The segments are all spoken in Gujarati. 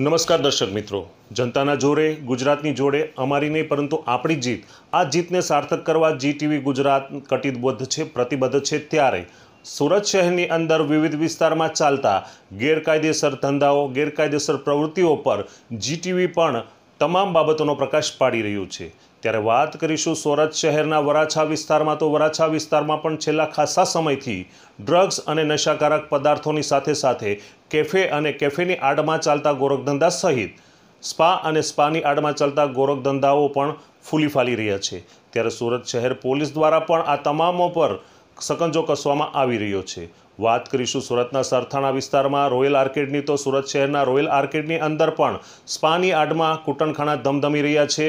નમસ્કાર દર્શક મિત્રો જનતાના જોડે ગુજરાતની જોડે અમારી નહીં પરંતુ આપણી જીત આ જીતને સાર્થક કરવા જીટીવી ગુજરાત કટિબદ્ધ છે પ્રતિબદ્ધ છે ત્યારે સુરત શહેરની અંદર વિવિધ વિસ્તારમાં ચાલતા ગેરકાયદેસર ધંધાઓ ગેરકાયદેસર પ્રવૃત્તિઓ પર જીટીવી પણ તમામ બાબતોનો પ્રકાશ પાડી રહ્યું છે ત્યારે વાત કરીશું સુરત શહેરના વરાછા વિસ્તારમાં તો વરાછા વિસ્તારમાં પણ છેલ્લા ખાસા સમયથી ડ્રગ્સ અને નશાકારક પદાર્થોની સાથે સાથે કેફે અને કેફેની આડમાં ચાલતા ગોરખધંધા સહિત સ્પા અને સ્પાની આડમાં ચાલતા ગોરખધંધાઓ પણ ફૂલી ફાલી રહ્યા છે ત્યારે સુરત શહેર પોલીસ દ્વારા પણ આ તમામો પર સકંજો કસવામાં આવી રહ્યો છે વાત કરીશું સુરતના સરથાણા વિસ્તારમાં રોયલ આર્કેડની તો સુરત શહેરના રોયલ આર્કેડની અંદર પણ સ્પાની આડમાં કૂટણખાણા ધમધમી રહ્યા છે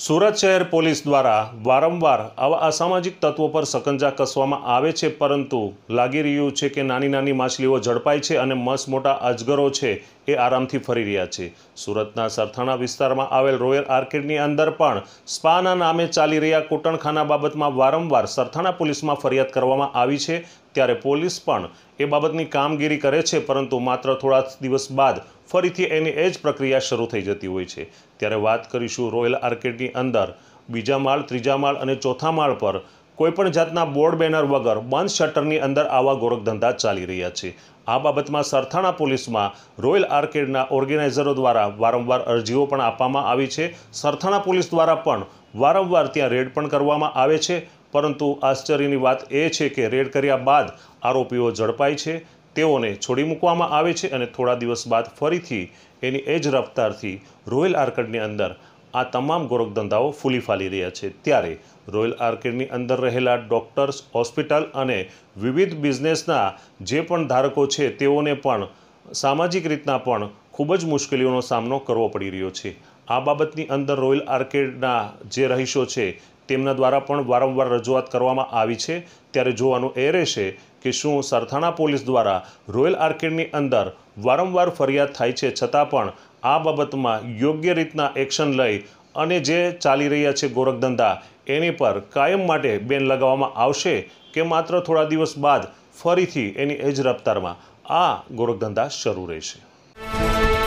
સુરત શહેર પોલીસ દ્વારા વારંવાર આવા અસામાજિક તત્વો પર સકંજા કસવામાં આવે છે પરંતુ લાગી રહ્યું છે કે નાની નાની માછલીઓ ઝડપાય છે અને મસ મોટા અજગરો છે એ આરામથી ફરી રહ્યા છે સુરતના સરથાણા વિસ્તારમાં આવેલ રોયલ આર્કિડની અંદર પણ સ્પાના નામે ચાલી રહ્યા કૂટણખાના બાબતમાં વારંવાર સરથાણા પોલીસમાં ફરિયાદ કરવામાં આવી છે ત્યારે પોલીસ પણ એ બાબતની કામગીરી કરે છે પરંતુ માત્ર થોડા દિવસ બાદ ફરીથી એની એ જ પ્રક્રિયા શરૂ થઈ જતી હોય છે ત્યારે વાત કરીશું રોયલ આર્કેડની અંદર બીજા માળ ત્રીજા માળ અને ચોથા માળ પર કોઈપણ જાતના બોર્ડ બેનર વગર બંધ શટરની અંદર આવા ગોરખધંધા ચાલી રહ્યા છે આ બાબતમાં સરથાણા પોલીસમાં રોયલ આર્કેડના ઓર્ગેનાઇઝરો દ્વારા વારંવાર અરજીઓ પણ આપવામાં આવી છે સરથાણા પોલીસ દ્વારા પણ વારંવાર ત્યાં રેડ પણ કરવામાં આવે છે પરંતુ આશ્ચર્યની વાત એ છે કે રેડ કર્યા બાદ આરોપીઓ ઝડપાય છે તેઓને છોડી મૂકવામાં આવે છે અને થોડા દિવસ બાદ ફરીથી એની એ જ રફતારથી રોયલ આર્કેડની અંદર આ તમામ ગોરખધંધાઓ ફૂલી ફાલી રહ્યા છે ત્યારે રોયલ આર્કેડની અંદર રહેલા ડૉક્ટર્સ હોસ્પિટલ અને વિવિધ બિઝનેસના જે પણ ધારકો છે તેઓને પણ સામાજિક રીતના પણ ખૂબ જ મુશ્કેલીઓનો સામનો કરવો પડી રહ્યો છે આ બાબતની અંદર રોયલ આર્કેડના જે રહીશો છે તેમના દ્વારા પણ વારંવાર રજૂઆત કરવામાં આવી છે ત્યારે જોવાનું એ રહેશે કે શું સરથાણા પોલીસ દ્વારા રોયલ આર્કિડની અંદર વારંવાર ફરિયાદ થાય છે છતાં પણ આ બાબતમાં યોગ્ય રીતના એક્શન લઈ અને જે ચાલી રહ્યા છે ગોરખધંધા એની પર કાયમ માટે બેન લગાવવામાં આવશે કે માત્ર થોડા દિવસ બાદ ફરીથી એની એ જ રફતારમાં આ ગોરખધંધા શરૂ રહેશે